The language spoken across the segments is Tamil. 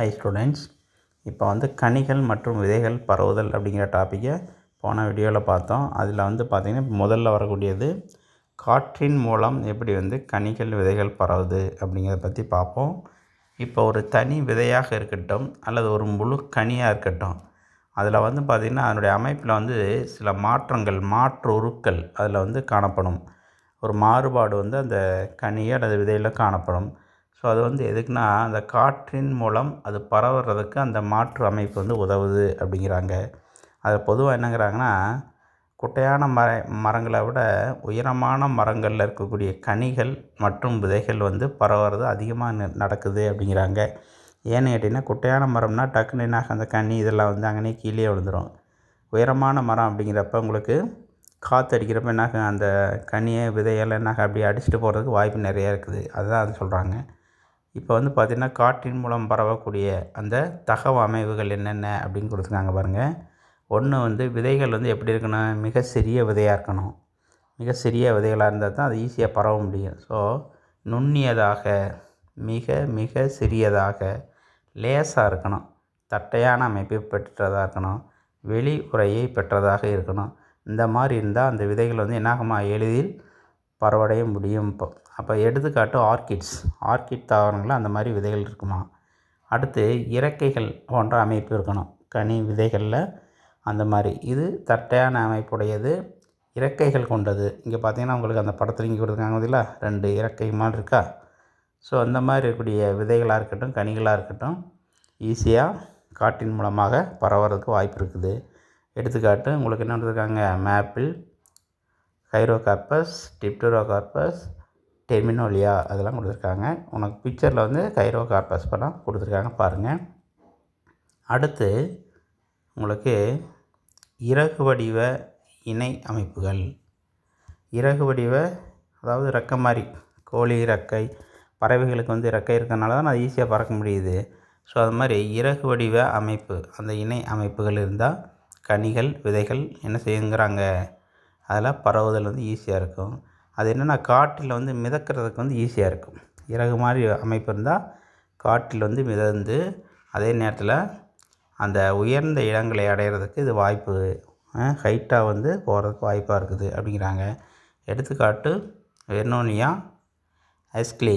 ஹை ஸ்டூடெண்ட்ஸ் இப்போ வந்து கனிகள் மற்றும் விதைகள் பரவுதல் அப்படிங்கிற டாப்பிக்கை போன வீடியோவில் பார்த்தோம் அதில் வந்து பார்த்திங்கன்னா முதல்ல வரக்கூடியது காற்றின் மூலம் எப்படி வந்து கனிகள் விதைகள் பரவுது அப்படிங்கிறத பற்றி பார்ப்போம் இப்போ ஒரு தனி விதையாக இருக்கட்டும் அல்லது ஒரு முழு கனியாக இருக்கட்டும் அதில் வந்து பார்த்திங்கன்னா அதனுடைய அமைப்பில் வந்து சில மாற்றங்கள் மாற்று உருக்கள் அதில் வந்து காணப்படும் ஒரு மாறுபாடு வந்து அந்த கனியை அல்லது விதையில் காணப்படும் ஸோ அது வந்து எதுக்குன்னா அந்த காற்றின் மூலம் அது பரவுறதுக்கு அந்த மாற்று அமைப்பு வந்து உதவுது அப்படிங்கிறாங்க அதை பொதுவாக என்னங்கிறாங்கன்னா குட்டையான மர மரங்களை விட உயரமான மரங்களில் இருக்கக்கூடிய கனிகள் மற்றும் விதைகள் வந்து பரவுறது அதிகமாக நடக்குது அப்படிங்கிறாங்க ஏன்னு கேட்டிங்கன்னா குட்டையான மரம்னா டக்குன்னு என்ன அந்த கனி இதெல்லாம் வந்து அங்கேனே கீழே விழுந்துடும் உயரமான மரம் அப்படிங்கிறப்ப உங்களுக்கு காற்று அடிக்கிறப்ப என்னாகும் அந்த கனியை விதையெல்லாம் என்னாக அப்படியே அடிச்சுட்டு போகிறதுக்கு வாய்ப்பு நிறையா இருக்குது அதுதான் அது சொல்கிறாங்க இப்போ வந்து பார்த்திங்கன்னா காற்றின் மூலம் பரவக்கூடிய அந்த தகவ அமைவுகள் என்னென்ன அப்படின்னு கொடுத்துருக்காங்க பாருங்கள் ஒன்று வந்து விதைகள் வந்து எப்படி இருக்கணும் மிக சிறிய விதையாக இருக்கணும் மிக சிறிய விதைகளாக இருந்தால் தான் அது ஈஸியாக பரவ முடியும் ஸோ நுண்ணியதாக மிக மிக சிறியதாக லேசாக இருக்கணும் தட்டையான அமைப்பை பெற்றதாக இருக்கணும் வெளி உரையை பெற்றதாக இருக்கணும் இந்த மாதிரி இருந்தால் அந்த விதைகள் வந்து என்னாகுமா எளிதில் பரவடைய முடியும் இப்போ அப்போ எடுத்துக்காட்டு ஆர்கிட்ஸ் ஆர்கிட் தாவரங்களில் அந்த மாதிரி விதைகள் இருக்குமா அடுத்து இறக்கைகள் போன்ற அமைப்பு இருக்கணும் கனி விதைகளில் அந்த மாதிரி இது தட்டையான அமைப்புடையது இறக்கைகள் கொண்டது இங்கே பார்த்தீங்கன்னா உங்களுக்கு அந்த படத்தில் இங்கே கொடுத்துருக்காங்க இல்லையா ரெண்டு இறக்கை மாதிரி இருக்கா ஸோ அந்த மாதிரி இருக்கக்கூடிய விதைகளாக இருக்கட்டும் கனிகளாக இருக்கட்டும் ஈஸியாக காட்டின் மூலமாக பரவறதுக்கு வாய்ப்பு இருக்குது எடுத்துக்காட்டு உங்களுக்கு என்ன கொடுத்துருக்காங்க மேப்பிள் கைரோகார்பஸ் டிப்டோரோகார்பஸ் டெர்மினோலியா அதெல்லாம் கொடுத்துருக்காங்க உனக்கு பிக்சரில் வந்து கைரோகார்பஸ் படம் கொடுத்துருக்காங்க பாருங்கள் அடுத்து உங்களுக்கு இறகு வடிவ இணை அமைப்புகள் இறகு வடிவ அதாவது ரெக்கை மாதிரி கோழி இறக்கை பறவைகளுக்கு வந்து ரெக்கை இருக்கிறனால தான் அது ஈஸியாக பறக்க முடியுது ஸோ அது மாதிரி இறகு வடிவ அமைப்பு அந்த இணை அமைப்புகள் இருந்தால் கனிகள் விதைகள் என்ன செய்யுங்கிறாங்க அதெல்லாம் பரவுதல் வந்து ஈஸியாக இருக்கும் அது என்னென்னா காட்டில் வந்து மிதக்கிறதுக்கு வந்து ஈஸியாக இருக்கும் இறகு மாதிரி அமைப்பு இருந்தால் காட்டில் வந்து மிதந்து அதே நேரத்தில் அந்த உயர்ந்த இடங்களை அடையிறதுக்கு இது வாய்ப்பு ஹைட்டாக வந்து போகிறதுக்கு வாய்ப்பாக இருக்குது அப்படிங்கிறாங்க எடுத்துக்காட்டு வெர்னோனியா அஸ்க்லி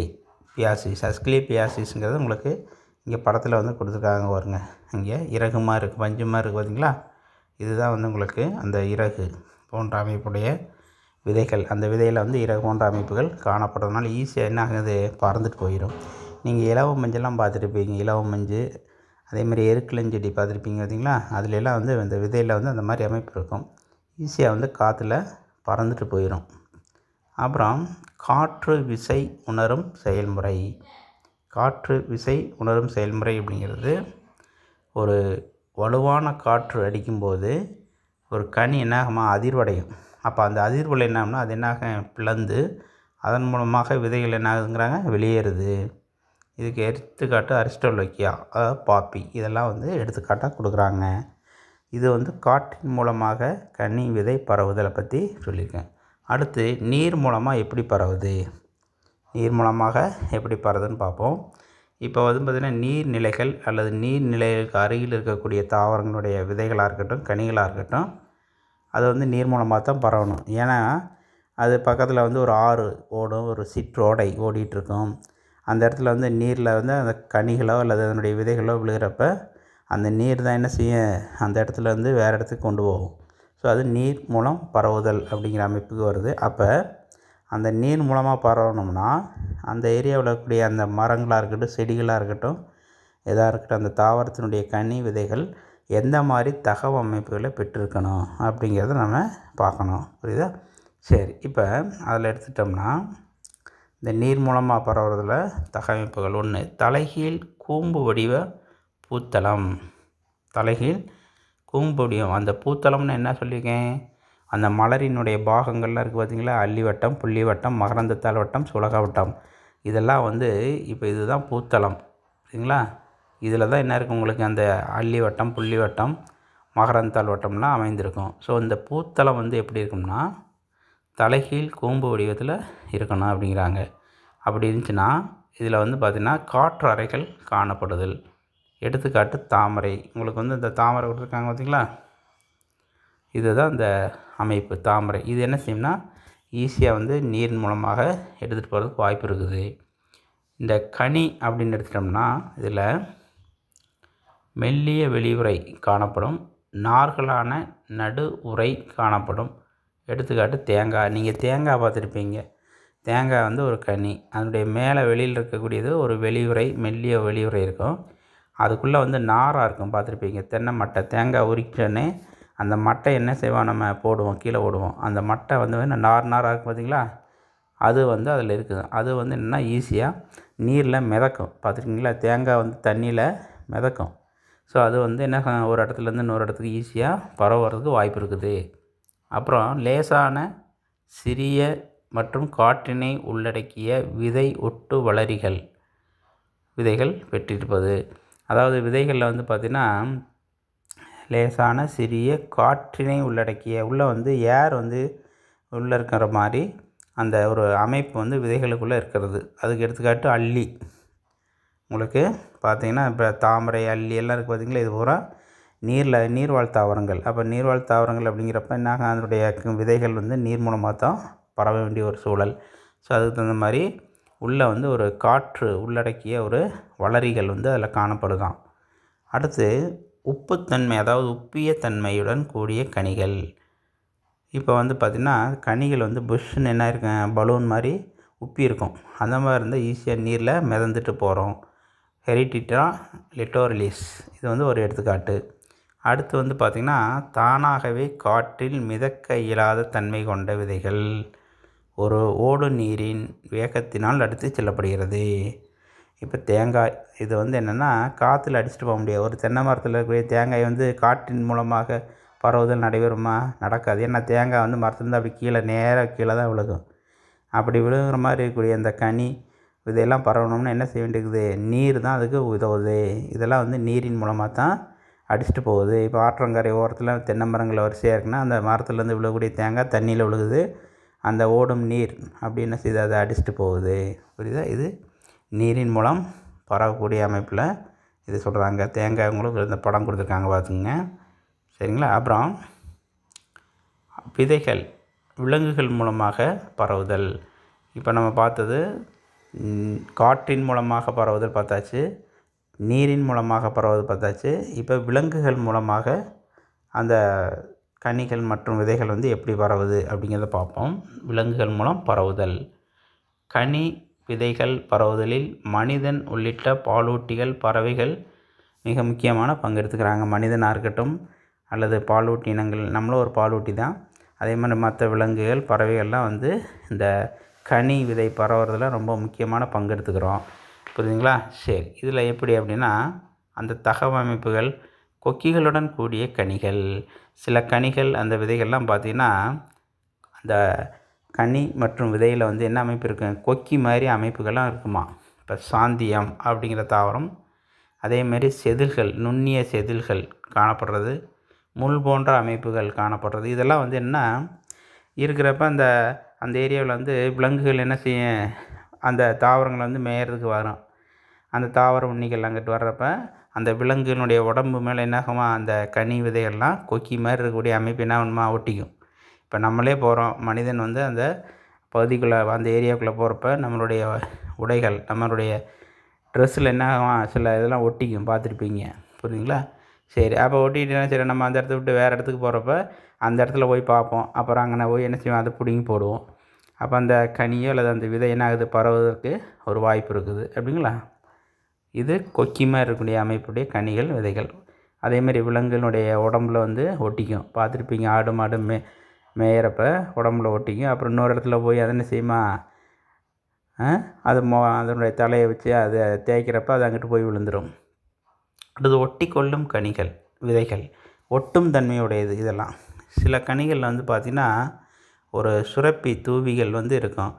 பியாசிஸ் அஸ்க்லி பியாசிஸுங்கிறது உங்களுக்கு இங்கே படத்தில் வந்து கொடுத்துருக்காங்க வருங்க இங்கே மாதிரி இருக்குது மாதிரி இருக்குது பார்த்தீங்களா இதுதான் வந்து உங்களுக்கு அந்த இறகு போன்ற அமைப்புடைய விதைகள் அந்த விதையில் வந்து இறகு போன்ற அமைப்புகள் காணப்படுறதுனால ஈஸியாக என்ன ஆகுது பறந்துட்டு போயிடும் நீங்கள் இலவ மஞ்சள்லாம் பார்த்துருப்பீங்க இலவ மஞ்சு அதேமாதிரி எருக்கிழஞ்செடி பார்த்துருப்பீங்க பார்த்தீங்களா அதுலலாம் வந்து இந்த விதையில் வந்து அந்த மாதிரி அமைப்பு இருக்கும் ஈஸியாக வந்து காற்றுல பறந்துட்டு போயிடும் அப்புறம் காற்று விசை உணரும் செயல்முறை காற்று விசை உணரும் செயல்முறை அப்படிங்கிறது ஒரு வலுவான காற்று அடிக்கும்போது ஒரு கனி என்னாகுமா அதிர்வடையும் அப்போ அந்த அதிர்வுல என்னாகும்னா அது என்னாக பிளந்து அதன் மூலமாக விதைகள் என்னாகுதுங்கிறாங்க வெளியேறுது இதுக்கு எடுத்துக்காட்டு அரிஸ்டோலோக்கியா அதாவது பாப்பி இதெல்லாம் வந்து எடுத்துக்காட்டாக கொடுக்குறாங்க இது வந்து காற்றின் மூலமாக கனி விதை பரவுதலை பற்றி சொல்லியிருக்கேன் அடுத்து நீர் மூலமாக எப்படி பரவுது நீர் மூலமாக எப்படி பரவுதுன்னு பார்ப்போம் இப்போ வந்து பார்த்திங்கன்னா நீர்நிலைகள் அல்லது நீர்நிலைகளுக்கு அருகில் இருக்கக்கூடிய தாவரங்களுடைய விதைகளாக இருக்கட்டும் கனிகளாக இருக்கட்டும் அது வந்து நீர் மூலமாக தான் பரவணும் ஏன்னா அது பக்கத்தில் வந்து ஒரு ஆறு ஓடும் ஒரு சிற்றோடை ஓடிட்டுருக்கும் அந்த இடத்துல வந்து நீரில் வந்து அந்த கனிகளோ அல்லது அதனுடைய விதைகளோ விழுகிறப்ப அந்த நீர் தான் என்ன செய்ய அந்த இடத்துல வந்து வேறு இடத்துக்கு கொண்டு போகும் ஸோ அது நீர் மூலம் பரவுதல் அப்படிங்கிற அமைப்புக்கு வருது அப்போ அந்த நீர் மூலமாக பரவணும்னா அந்த ஏரியாவில் இருக்கக்கூடிய அந்த மரங்களாக இருக்கட்டும் செடிகளாக இருக்கட்டும் எதாக இருக்கட்டும் அந்த தாவரத்தினுடைய கனி விதைகள் எந்த மாதிரி தகவ அமைப்புகளை பெற்றிருக்கணும் அப்படிங்கிறத நம்ம பார்க்கணும் புரியுதா சரி இப்போ அதில் எடுத்துட்டோம்னா இந்த நீர் மூலமாக பரவுறதில் தகவமைப்புகள் ஒன்று தலைகீழ் கூம்பு வடிவ பூத்தளம் தலைகீழ் கூம்பு வடிவம் அந்த பூத்தளம்னு என்ன சொல்லியிருக்கேன் அந்த மலரினுடைய பாகங்கள்லாம் இருக்குது பார்த்திங்களா புள்ளி புள்ளிவட்டம் மகரந்தத்தால் வட்டம் சுலக வட்டம் இதெல்லாம் வந்து இப்போ இதுதான் பூத்தளம் சரிங்களா இதில் தான் என்ன இருக்குது உங்களுக்கு அந்த அள்ளி வட்டம் புள்ளி வட்டம் மகரந்தால் வட்டம்லாம் அமைந்திருக்கும் ஸோ இந்த பூத்தளம் வந்து எப்படி இருக்கும்னா தலைகீழ் கூம்பு வடிவத்தில் இருக்கணும் அப்படிங்கிறாங்க அப்படி இருந்துச்சுன்னா இதில் வந்து பார்த்திங்கன்னா காற்று அறைகள் காணப்படுதல் எடுத்துக்காட்டு தாமரை உங்களுக்கு வந்து இந்த தாமரை கொடுத்துருக்காங்க பார்த்திங்களா இதுதான் இந்த அமைப்பு தாமரை இது என்ன செய்யும்னா ஈஸியாக வந்து நீர் மூலமாக எடுத்துகிட்டு போகிறதுக்கு வாய்ப்பு இருக்குது இந்த கனி அப்படின்னு எடுத்துட்டோம்னா இதில் மெல்லிய வெளியுறை காணப்படும் நார்களான நடு உரை காணப்படும் எடுத்துக்காட்டு தேங்காய் நீங்கள் தேங்காய் பார்த்துருப்பீங்க தேங்காய் வந்து ஒரு கனி அதனுடைய மேலே வெளியில் இருக்கக்கூடியது ஒரு வெளியுறை மெல்லிய வெளியுறை இருக்கும் அதுக்குள்ளே வந்து நாராக இருக்கும் பார்த்துருப்பீங்க தென்னை மட்டை தேங்காய் உரிக்கனே அந்த மட்டை என்ன செய்வோம் நம்ம போடுவோம் கீழே போடுவோம் அந்த மட்டை வந்து நார் நாராக இருக்கும் பார்த்திங்களா அது வந்து அதில் இருக்குது அது வந்து என்னென்னா ஈஸியாக நீரில் மிதக்கும் பார்த்துருக்கீங்களா தேங்காய் வந்து தண்ணியில் மிதக்கும் ஸோ அது வந்து என்ன ஒரு இடத்துலேருந்து இன்னொரு இடத்துக்கு ஈஸியாக பரவுறதுக்கு வாய்ப்பு இருக்குது அப்புறம் லேசான சிறிய மற்றும் காற்றினை உள்ளடக்கிய விதை ஒட்டு வளரிகள் விதைகள் பெற்றிருப்பது அதாவது விதைகளில் வந்து பார்த்திங்கன்னா லேசான சிறிய காற்றினை உள்ளடக்கிய உள்ளே வந்து ஏர் வந்து உள்ளே இருக்கிற மாதிரி அந்த ஒரு அமைப்பு வந்து விதைகளுக்குள்ளே இருக்கிறது அதுக்கு எடுத்துக்காட்டு அள்ளி உங்களுக்கு பார்த்திங்கன்னா இப்போ தாமரை அள்ளி எல்லாம் இருக்குது பார்த்திங்களா இது பூரா நீரில் நீர்வாழ் தாவரங்கள் அப்போ நீர்வாழ் தாவரங்கள் அப்படிங்கிறப்ப என்னாக அதனுடைய விதைகள் வந்து நீர் மூலமாக தான் பரவ வேண்டிய ஒரு சூழல் ஸோ அதுக்கு தகுந்த மாதிரி உள்ளே வந்து ஒரு காற்று உள்ளடக்கிய ஒரு வளரிகள் வந்து அதில் காணப்படுதான் அடுத்து உப்புத்தன்மை அதாவது உப்பிய தன்மையுடன் கூடிய கனிகள் இப்போ வந்து பார்த்திங்கன்னா கனிகள் வந்து புஷ்ஷுன்னு என்ன இருக்கும் பலூன் மாதிரி உப்பி இருக்கும் அந்த மாதிரி இருந்தால் ஈஸியாக நீரில் மிதந்துட்டு போகிறோம் ஹெரிட்டிட்டா லிட்டோரிலிஸ் இது வந்து ஒரு எடுத்துக்காட்டு அடுத்து வந்து பார்த்திங்கன்னா தானாகவே காற்றில் மிதக்க இயலாத தன்மை கொண்ட விதைகள் ஒரு ஓடு நீரின் வேகத்தினால் அடுத்து செல்லப்படுகிறது இப்போ தேங்காய் இது வந்து என்னென்னா காற்றுல அடிச்சுட்டு போக முடியாது ஒரு தென்னை மரத்தில் இருக்கக்கூடிய தேங்காய் வந்து காற்றின் மூலமாக பரவுதல் நடைபெறுமா நடக்காது ஏன்னா தேங்காய் வந்து மரத்துலேருந்து அப்படி கீழே நேராக கீழே தான் விழுகும் அப்படி விழுகிற மாதிரி இருக்கக்கூடிய அந்த கனி இதெல்லாம் பரவணும்னா என்ன செய்ய வேண்டியது நீர் தான் அதுக்கு உதவுது இதெல்லாம் வந்து நீரின் மூலமாக தான் அடிச்சுட்டு போகுது இப்போ ஆற்றங்கரை ஓரத்தில் தென்னை மரங்கள் வரிசையாக இருக்குன்னா அந்த மரத்துலேருந்து விழுகக்கூடிய தேங்காய் தண்ணியில் விழுகுது அந்த ஓடும் நீர் அப்படி என்ன செய்யுது அதை அடிச்சுட்டு போகுது புரியுதா இது நீரின் மூலம் பரவக்கூடிய அமைப்பில் இது சொல்கிறாங்க தேங்காய் உங்களுக்கு இந்த படம் கொடுத்துருக்காங்க பார்த்துங்க சரிங்களா அப்புறம் விதைகள் விலங்குகள் மூலமாக பரவுதல் இப்போ நம்ம பார்த்தது காற்றின் மூலமாக பரவுதல் பார்த்தாச்சு நீரின் மூலமாக பரவுவது பார்த்தாச்சு இப்போ விலங்குகள் மூலமாக அந்த கனிகள் மற்றும் விதைகள் வந்து எப்படி பரவுது அப்படிங்கிறத பார்ப்போம் விலங்குகள் மூலம் பரவுதல் கனி விதைகள் பரவுதலில் மனிதன் உள்ளிட்ட பாலூட்டிகள் பறவைகள் மிக முக்கியமான பங்கு எடுத்துக்கிறாங்க மனிதனாக இருக்கட்டும் அல்லது பாலூட்டி இனங்கள் நம்மளும் ஒரு பாலூட்டி தான் அதே மாதிரி மற்ற விலங்குகள் பறவைகள்லாம் வந்து இந்த கனி விதை பரவுறதில் ரொம்ப முக்கியமான பங்கெடுத்துக்கிறோம் புரியுதுங்களா சரி இதில் எப்படி அப்படின்னா அந்த தகவமைப்புகள் கொக்கிகளுடன் கூடிய கனிகள் சில கனிகள் அந்த விதைகள்லாம் பார்த்திங்கன்னா அந்த கனி மற்றும் விதையில் வந்து என்ன அமைப்பு இருக்கும் கொக்கி மாதிரி அமைப்புகள்லாம் இருக்குமா இப்போ சாந்தியம் அப்படிங்கிற தாவரம் அதேமாரி செதில்கள் நுண்ணிய செதில்கள் காணப்படுறது முள் போன்ற அமைப்புகள் காணப்படுறது இதெல்லாம் வந்து என்ன இருக்கிறப்ப அந்த அந்த ஏரியாவில் வந்து விலங்குகள் என்ன செய்ய அந்த தாவரங்கள் வந்து மேயறதுக்கு வரும் அந்த தாவர உண்ணிகள் அங்கிட்டு வர்றப்ப அந்த விலங்குனுடைய உடம்பு மேலே என்னாகுமா அந்த கனி விதைகள்லாம் கொக்கி மாதிரி இருக்கக்கூடிய அமைப்பு என்ன ஒன்றுமா ஒட்டிக்கும் இப்போ நம்மளே போகிறோம் மனிதன் வந்து அந்த பகுதிக்குள்ளே அந்த ஏரியாவுக்குள்ளே போகிறப்ப நம்மளுடைய உடைகள் நம்மளுடைய ட்ரெஸ்ஸில் என்ன ஆகும் சில இதெல்லாம் ஒட்டிக்கும் பார்த்துருப்பீங்க புரியுதுங்களா சரி அப்போ ஒட்டிக்கிட்டேன்னா சரி நம்ம அந்த இடத்த விட்டு வேறு இடத்துக்கு போகிறப்ப அந்த இடத்துல போய் பார்ப்போம் அப்புறம் அங்கே போய் என்ன செய்வோம் அதை பிடுங்கி போடுவோம் அப்போ அந்த கனியோ அல்லது அந்த விதை என்ன ஆகுது பரவுவதற்கு ஒரு வாய்ப்பு இருக்குது அப்படிங்களா இது கொக்கிமாக இருக்கக்கூடிய அமைப்புடைய கனிகள் விதைகள் அதேமாதிரி விலங்குனுடைய உடம்புல வந்து ஒட்டிக்கும் பார்த்துருப்பீங்க ஆடு மாடு மே மேயிறப்ப உடம்புல ஒட்டிக்கும் அப்புறம் இன்னொரு இடத்துல போய் அது என்ன செய்யுமா அது மோ அதனுடைய தலையை வச்சு அதை தேய்க்கிறப்ப அது அங்கிட்டு போய் விழுந்துடும் அடுத்து ஒட்டி கொள்ளும் கனிகள் விதைகள் ஒட்டும் தன்மையுடையது இதெல்லாம் சில கனிகளில் வந்து பார்த்திங்கன்னா ஒரு சுரப்பி தூவிகள் வந்து இருக்கும்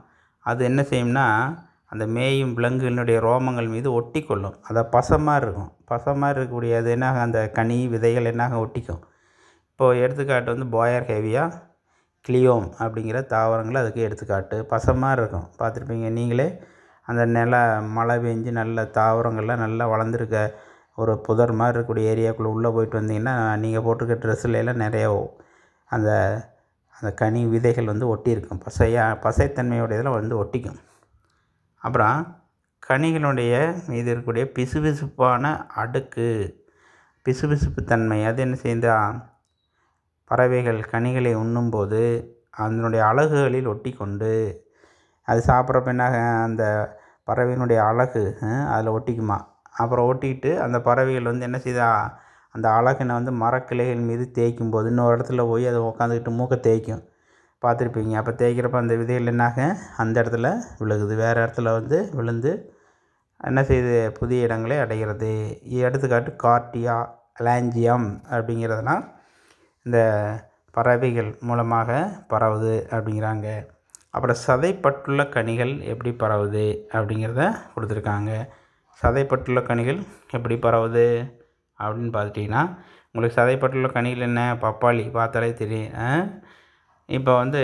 அது என்ன செய்யும்னா அந்த மேயும் விலங்குகளுடைய ரோமங்கள் மீது ஒட்டி கொள்ளும் அதை பசமாக இருக்கும் பசமாக இருக்கக்கூடிய அது என்ன அந்த கனி விதைகள் என்னாக ஒட்டிக்கும் இப்போது எடுத்துக்காட்டு வந்து பாயர் ஹெவியாக கிளியோம் அப்படிங்கிற தாவரங்கள் அதுக்கு எடுத்துக்காட்டு பசமாக இருக்கும் பார்த்துருப்பீங்க நீங்களே அந்த நில மழை பெஞ்சு நல்ல தாவரங்கள்லாம் நல்லா வளர்ந்துருக்க ஒரு புதர் மாதிரி இருக்கக்கூடிய ஏரியாக்குள்ளே உள்ளே போயிட்டு வந்தீங்கன்னா நீங்கள் போட்டிருக்க எல்லாம் நிறைய அந்த அந்த கனி விதைகள் வந்து ஒட்டியிருக்கும் பசையா பசைத்தன்மையோட வந்து ஒட்டிக்கும் அப்புறம் கனிகளுடைய மீது இருக்கக்கூடிய பிசுபிசுப்பான அடுக்கு பிசுபிசுப்பு தன்மை அது என்ன செய்யுதா பறவைகள் கனிகளை உண்ணும்போது அதனுடைய அலகுகளில் ஒட்டி கொண்டு அது சாப்பிட்றப்ப என்ன அந்த பறவையினுடைய அலகு அதில் ஒட்டிக்குமா அப்புறம் ஒட்டிக்கிட்டு அந்த பறவைகள் வந்து என்ன செய்தா அந்த அலகினை வந்து மரக்கிளைகள் மீது தேய்க்கும் போது இன்னொரு இடத்துல போய் அதை உக்காந்துக்கிட்டு மூக்கை தேய்க்கும் பார்த்துருப்பீங்க அப்போ தேய்க்கிறப்ப அந்த விதைகள் என்னாக அந்த இடத்துல விழுகுது வேறு இடத்துல வந்து விழுந்து என்ன செய்து புதிய இடங்களை அடைகிறது எடுத்துக்காட்டு கார்டியா லாஞ்சியம் அப்படிங்கிறதுனா இந்த பறவைகள் மூலமாக பரவுது அப்படிங்கிறாங்க அப்புறம் சதைப்பட்டுள்ள கனிகள் எப்படி பரவுது அப்படிங்கிறத கொடுத்துருக்காங்க சதைப்பட்டுள்ள கனிகள் எப்படி பரவுது அப்படின்னு பார்த்துட்டிங்கன்னா உங்களுக்கு சதைப்பட்டுள்ள கனிகள் என்ன பப்பாளி பார்த்தாலே தெரியும் இப்போ வந்து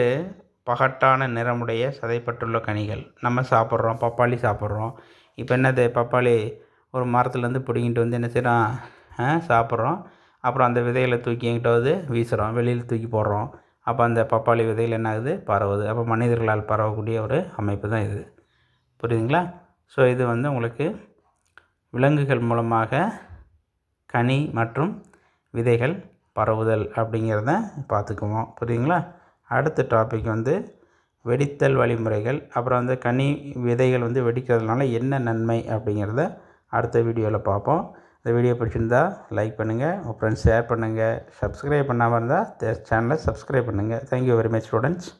பகட்டான நிறமுடைய சதைப்பட்டுள்ள கனிகள் நம்ம சாப்பிட்றோம் பப்பாளி சாப்பிட்றோம் இப்போ என்னது பப்பாளி ஒரு மரத்துலேருந்து பிடிங்கிட்டு வந்து என்ன செய்கிறோம் சாப்பிட்றோம் அப்புறம் அந்த விதைகளை தூக்கி எங்கிட்ட வந்து வீசுகிறோம் வெளியில் தூக்கி போடுறோம் அப்போ அந்த பப்பாளி விதைகள் என்ன ஆகுது பரவுது அப்போ மனிதர்களால் பரவக்கூடிய ஒரு அமைப்பு தான் இது புரியுதுங்களா ஸோ இது வந்து உங்களுக்கு விலங்குகள் மூலமாக கனி மற்றும் விதைகள் பரவுதல் அப்படிங்கிறத பார்த்துக்குவோம் புரியுதுங்களா அடுத்த டாபிக் வந்து வெடித்தல் வழிமுறைகள் அப்புறம் வந்து கனி விதைகள் வந்து வெடிக்கிறதுனால என்ன நன்மை அப்படிங்கிறத அடுத்த வீடியோவில் பார்ப்போம் இந்த வீடியோ பிடிச்சிருந்தா லைக் பண்ணுங்கள் உங்கள் ஃப்ரெண்ட்ஸ் ஷேர் பண்ணுங்கள் சப்ஸ்கிரைப் பண்ணாமல் இருந்தால் சேனலை சப்ஸ்கிரைப் பண்ணுங்கள் தேங்க்யூ வெரி மச் ஸ்டூடெண்ட்ஸ்